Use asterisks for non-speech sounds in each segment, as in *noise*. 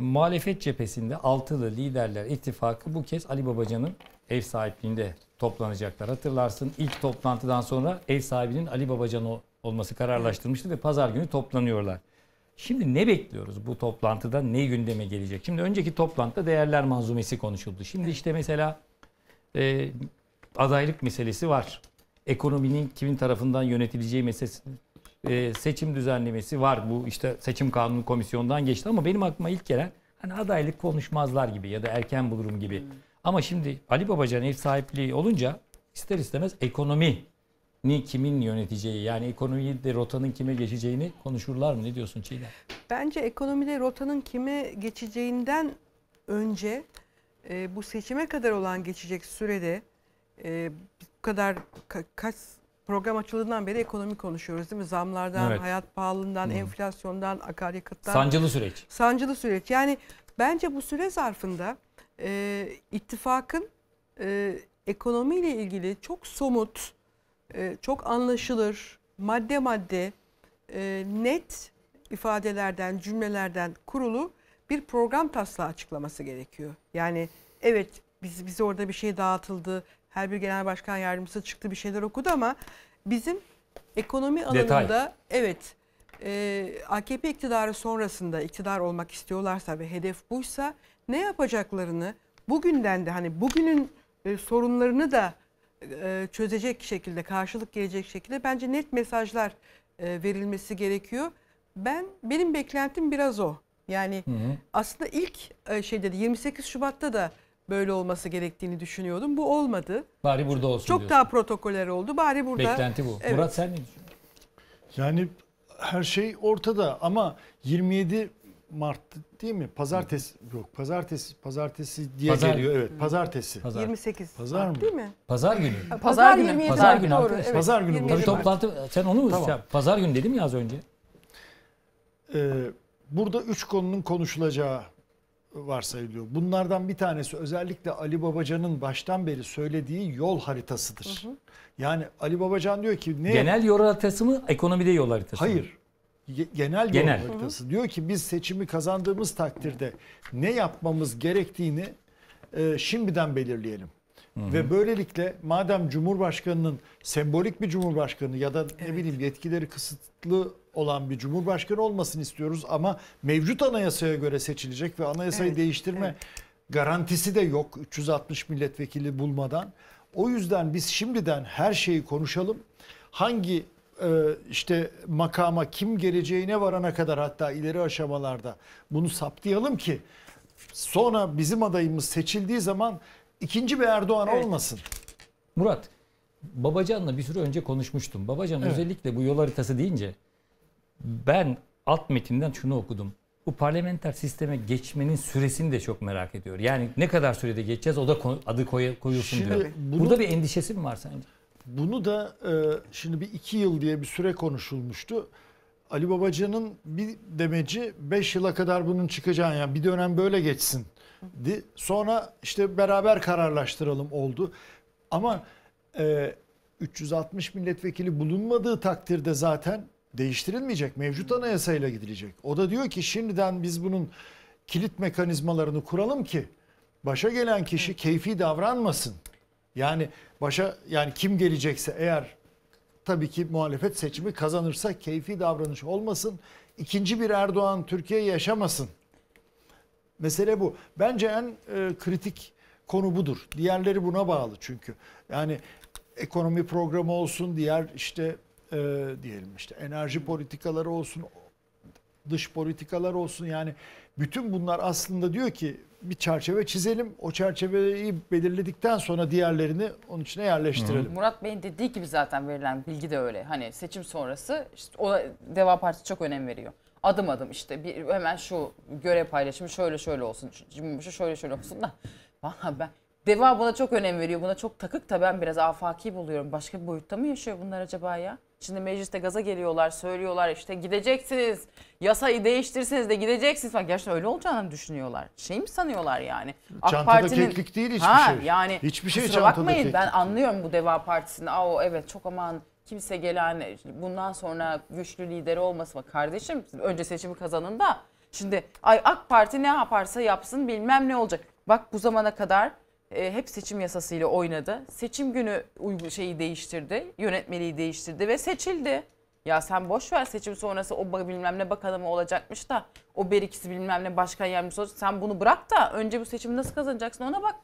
Muhalefet cephesinde altılı liderler ittifakı bu kez Ali Babacan'ın ev sahipliğinde toplanacaklar. Hatırlarsın ilk toplantıdan sonra ev sahibinin Ali Babacan olması kararlaştırmıştı ve pazar günü toplanıyorlar. Şimdi ne bekliyoruz bu toplantıda? Ne gündeme gelecek? Şimdi önceki toplantıda değerler manzumesi konuşuldu. Şimdi işte mesela e, adaylık meselesi var. Ekonominin kimin tarafından yönetileceği meselesi e, seçim düzenlemesi var. Bu işte seçim kanunu komisyondan geçti ama benim aklıma ilk gelen hani adaylık konuşmazlar gibi ya da erken bulurum gibi. Hmm. Ama şimdi Ali Babacan ev sahipliği olunca ister istemez ekonomi ni kimin yöneteceği yani ekonomiyi de rotanın kime geçeceğini konuşurlar mı? Ne diyorsun Çiğdem? Bence ekonomide rotanın kime geçeceğinden önce e, bu seçime kadar olan geçecek sürede e, bu kadar ka kaç program açıldığından beri ekonomi konuşuyoruz değil mi? Zamlardan, evet. hayat pahalılığından, hmm. enflasyondan, akaryakıttan. Sancılı süreç. Sancılı süreç. Yani bence bu süre zarfında e, ittifakın e, ekonomiyle ilgili çok somut, e, çok anlaşılır, madde madde, e, net ifadelerden, cümlelerden kurulu bir program taslağı açıklaması gerekiyor. Yani evet biz biz orada bir şey dağıtıldı her bir genel başkan yardımcısı çıktı bir şeyler okudu ama bizim ekonomi alanında Detay. evet e, AKP iktidarı sonrasında iktidar olmak istiyorlarsa ve hedef buysa ne yapacaklarını bugünden de hani bugünün e, sorunlarını da e, çözecek şekilde karşılık gelecek şekilde bence net mesajlar e, verilmesi gerekiyor. Ben benim beklentim biraz o. Yani hı hı. aslında ilk e, şeyde de 28 Şubat'ta da böyle olması gerektiğini düşünüyordum. Bu olmadı. Bari burada olsun Çok diyorsun. daha protokoller oldu. Bari burada. Beklenti bu. Evet. Murat sen ne düşünüyorsun? Yani her şey ortada ama 27 Mart değil mi? Pazartesi yok. Pazartesi pazartesi diye Pazar. geliyor. Evet, pazartesi. Pazar. 28. Pazar mı? Değil mi? Pazar günü. pazar, pazar günü. 27 pazar günü. Doğru. Evet. Pazar günü. Tabii toplantı sen onu mu? Tamam. pazar günü dedim ya az önce. Ee, burada üç konunun konuşulacağı varsayılıyor. Bunlardan bir tanesi özellikle Ali Babacan'ın baştan beri söylediği yol haritasıdır. Hı hı. Yani Ali Babacan diyor ki ne Genel yol haritası mı, ekonomide yol haritası? Hayır. Genel, genel yol haritası. Diyor ki biz seçimi kazandığımız takdirde ne yapmamız gerektiğini e, şimdiden belirleyelim. Ve böylelikle madem Cumhurbaşkanı'nın sembolik bir Cumhurbaşkanı ya da evet. ne bileyim yetkileri kısıtlı olan bir Cumhurbaşkanı olmasını istiyoruz ama mevcut anayasaya göre seçilecek ve anayasayı evet. değiştirme evet. garantisi de yok 360 milletvekili bulmadan. O yüzden biz şimdiden her şeyi konuşalım. Hangi e, işte makama kim geleceğine varana kadar hatta ileri aşamalarda bunu saptayalım ki sonra bizim adayımız seçildiği zaman İkinci bir Erdoğan evet. olmasın. Murat, Babacan'la bir süre önce konuşmuştum. Babacan evet. özellikle bu yol haritası deyince ben alt metinden şunu okudum. Bu parlamenter sisteme geçmenin süresini de çok merak ediyor. Yani ne kadar sürede geçeceğiz o da adı koyulsun Şimdi diyor. Bunu, Burada bir endişesi mi var sence? Bunu da e, şimdi bir iki yıl diye bir süre konuşulmuştu. Ali Babacan'ın bir demeci beş yıla kadar bunun çıkacağını yani bir dönem böyle geçsin di. Sonra işte beraber kararlaştıralım oldu. Ama e, 360 milletvekili bulunmadığı takdirde zaten değiştirilmeyecek. Mevcut hmm. anayasayla gidilecek. O da diyor ki şimdiden biz bunun kilit mekanizmalarını kuralım ki başa gelen kişi keyfi davranmasın. Yani başa yani kim gelecekse eğer tabii ki muhalefet seçimi kazanırsa keyfi davranış olmasın. İkinci bir Erdoğan Türkiye yaşamasın. Mesele bu. Bence en e, kritik konu budur. Diğerleri buna bağlı çünkü. Yani ekonomi programı olsun, diğer işte e, diyelim işte enerji politikaları olsun, dış politikalar olsun yani bütün bunlar aslında diyor ki bir çerçeve çizelim. O çerçeveyi belirledikten sonra diğerlerini onun içine yerleştirelim. Hı. Murat Bey'in dediği gibi zaten verilen bilgi de öyle. Hani seçim sonrası işte o Deva Partisi çok önem veriyor adım adım işte bir, hemen şu görev paylaşımı şöyle şöyle olsun, şu şöyle şöyle olsun da valla ben Deva buna çok önem veriyor. Buna çok takık da ben biraz afaki buluyorum. Başka bir boyutta mı yaşıyor bunlar acaba ya? Şimdi mecliste gaza geliyorlar, söylüyorlar işte gideceksiniz. Yasayı değiştirsiniz de gideceksiniz falan. Gerçekten öyle olacağını düşünüyorlar. Şey mi sanıyorlar yani? Çantada AK Parti'nin... keklik değil hiçbir ha, şey. Yani hiçbir şey çantada bakmayın keklik. ben anlıyorum bu Deva Partisi'ni. Aa o evet çok aman kimse gelen bundan sonra güçlü lideri olmasın. Kardeşim önce seçimi kazanın da şimdi ay AK Parti ne yaparsa yapsın bilmem ne olacak. Bak bu zamana kadar e, hep seçim yasasıyla oynadı. Seçim günü uygu şeyi değiştirdi, yönetmeliği değiştirdi ve seçildi. Ya sen boş ver seçim sonrası o bilmem ne bakanı mı olacakmış da o berikisi bilmem ne başkan yardımcısı olacak. Sen bunu bırak da önce bu seçimi nasıl kazanacaksın ona bak.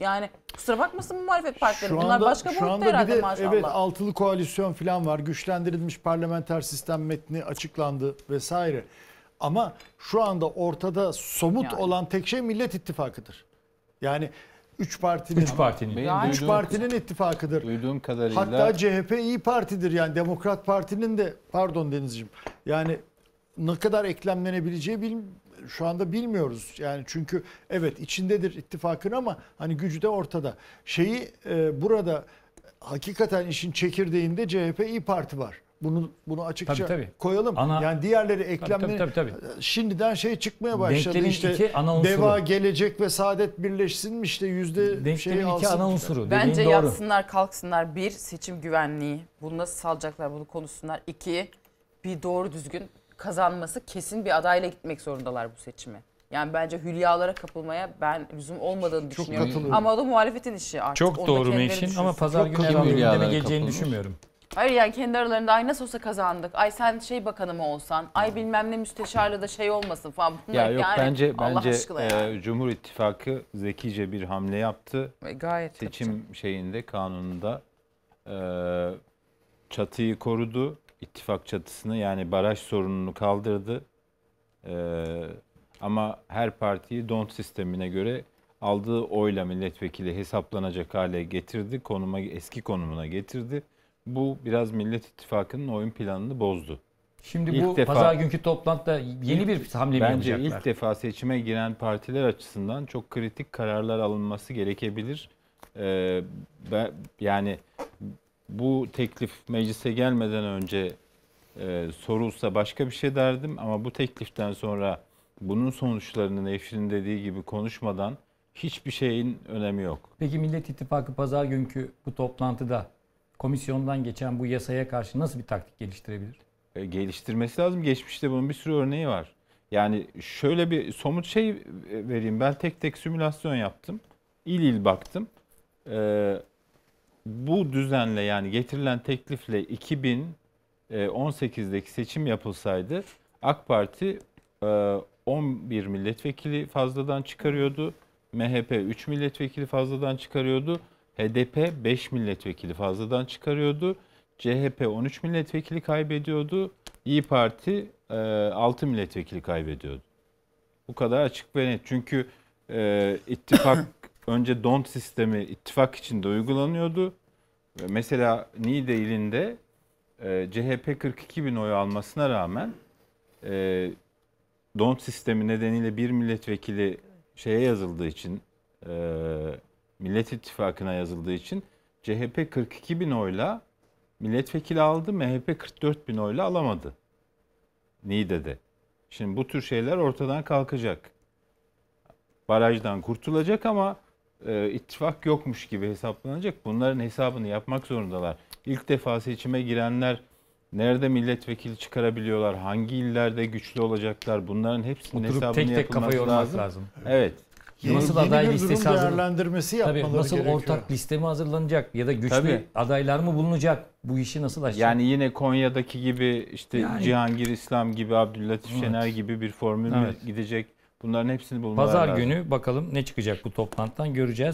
Yani kusura bakmasın bu muhalefet partileri. Şu anda, Bunlar başka şu boyutta herhalde de, maşallah. Evet altılı koalisyon falan var. Güçlendirilmiş parlamenter sistem metni açıklandı vesaire. Ama şu anda ortada somut yani. olan tek şey Millet ittifakıdır. Yani Üç partinin. Üç partinin. Yani üç partinin ittifakıdır. Duyduğum kadarıyla. Hatta CHP iyi partidir yani Demokrat Parti'nin de pardon Denizciğim yani ne kadar eklemlenebileceği bil, şu anda bilmiyoruz. Yani çünkü evet içindedir ittifakın ama hani gücü de ortada. Şeyi e, burada hakikaten işin çekirdeğinde CHP İyi Parti var. Bunu bunu açıkça tabii, tabii. koyalım. Ana, yani diğerleri eklemleri tabii, tabii, tabii, tabii. şimdiden şey çıkmaya başladı. Denklemin işte iki ana unsuru. Deva gelecek ve saadet birleşsin mi işte yüzde Denklemin iki ana unsuru. Bence doğru. yatsınlar kalksınlar. Bir seçim güvenliği. Bunu nasıl salacaklar bunu konuşsunlar. İki bir doğru düzgün kazanması kesin bir adayla gitmek zorundalar bu seçimi. Yani bence hülyalara kapılmaya ben lüzum olmadığını Çok düşünüyorum. katılıyorum. Ama o da muhalefetin işi artık. Çok Onu da doğru kendileri Meşin ama pazar Çok günü kızgın herhalde gündeme geleceğini düşünmüyorum. Hayır yani kendi aralarında ay nasıl olsa kazandık. Ay sen şey bakanı mı olsan. Ay bilmem ne müsteşarla da şey olmasın falan. Bunlar Ya yok yani bence Allah bence aşkına ya. E, Cumhur İttifakı zekice bir hamle yaptı. E, Gayet seçim yapacak. şeyinde kanununda e, çatıyı korudu ittifak çatısını yani baraj sorununu kaldırdı. Ee, ama her partiyi DONT sistemine göre aldığı oyla milletvekili hesaplanacak hale getirdi. Konuma, eski konumuna getirdi. Bu biraz Millet İttifakı'nın oyun planını bozdu. Şimdi ilk bu defa, pazar günkü toplantıda yeni bir hamle mi bence yapacaklar? Bence ilk defa seçime giren partiler açısından çok kritik kararlar alınması gerekebilir. Ee, ben, yani bu teklif meclise gelmeden önce e, sorulsa başka bir şey derdim ama bu tekliften sonra bunun sonuçlarını Nevşin'in dediği gibi konuşmadan hiçbir şeyin önemi yok. Peki Millet İttifakı pazar günkü bu toplantıda komisyondan geçen bu yasaya karşı nasıl bir taktik geliştirebilir? E, geliştirmesi lazım. Geçmişte bunun bir sürü örneği var. Yani şöyle bir somut şey vereyim. Ben tek tek simülasyon yaptım. İl il baktım. Ee, bu düzenle yani getirilen teklifle 2018'deki e, seçim yapılsaydı AK Parti 11 e, milletvekili fazladan çıkarıyordu. MHP 3 milletvekili fazladan çıkarıyordu. HDP 5 milletvekili fazladan çıkarıyordu. CHP 13 milletvekili kaybediyordu. İyi Parti 6 e, milletvekili kaybediyordu. Bu kadar açık ve net. Çünkü ittifak *coughs* önce DONT sistemi ittifak içinde uygulanıyordu. Mesela Niğde ilinde e, CHP 42 bin oy almasına rağmen e, DONT sistemi nedeniyle bir milletvekili şeye yazıldığı için e, Millet İttifakı'na yazıldığı için CHP 42 bin oyla milletvekili aldı, MHP 44 bin oyla alamadı. Niğde'de. Şimdi bu tür şeyler ortadan kalkacak. Barajdan kurtulacak ama e, ittifak yokmuş gibi hesaplanacak. Bunların hesabını yapmak zorundalar. İlk defa seçime girenler nerede milletvekili çıkarabiliyorlar, hangi illerde güçlü olacaklar bunların hepsinin Oturup hesabını tek tek kafa yormak lazım. lazım. Evet. Yeni, nasıl yeni aday listesi hazır... değerlendirmesi yapmaları Tabii, nasıl gerekiyor. ortak liste mi hazırlanacak ya da güçlü Tabii. adaylar mı bulunacak? Bu işi nasıl açacak? Yani yine Konya'daki gibi işte yani. Cihangir İslam gibi Abdüllatif evet. Şener gibi bir formül evet. gidecek? Bunların hepsini bulmaları Pazar lazım. günü bakalım ne çıkacak bu toplantıdan göreceğiz.